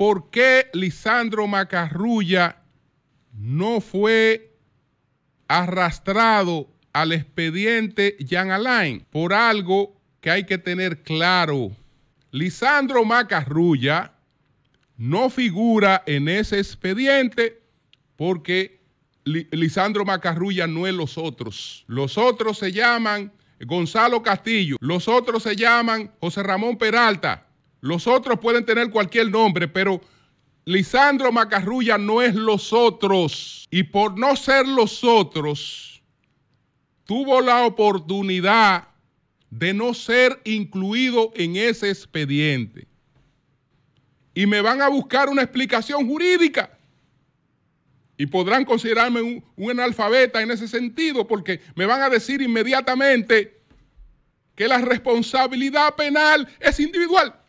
¿Por qué Lisandro Macarrulla no fue arrastrado al expediente Jean Alain? Por algo que hay que tener claro. Lisandro Macarrulla no figura en ese expediente porque Lisandro Macarrulla no es los otros. Los otros se llaman Gonzalo Castillo, los otros se llaman José Ramón Peralta, los otros pueden tener cualquier nombre, pero Lisandro Macarrulla no es los otros. Y por no ser los otros, tuvo la oportunidad de no ser incluido en ese expediente. Y me van a buscar una explicación jurídica. Y podrán considerarme un, analfabeta en ese sentido, porque me van a decir inmediatamente que la responsabilidad penal es individual.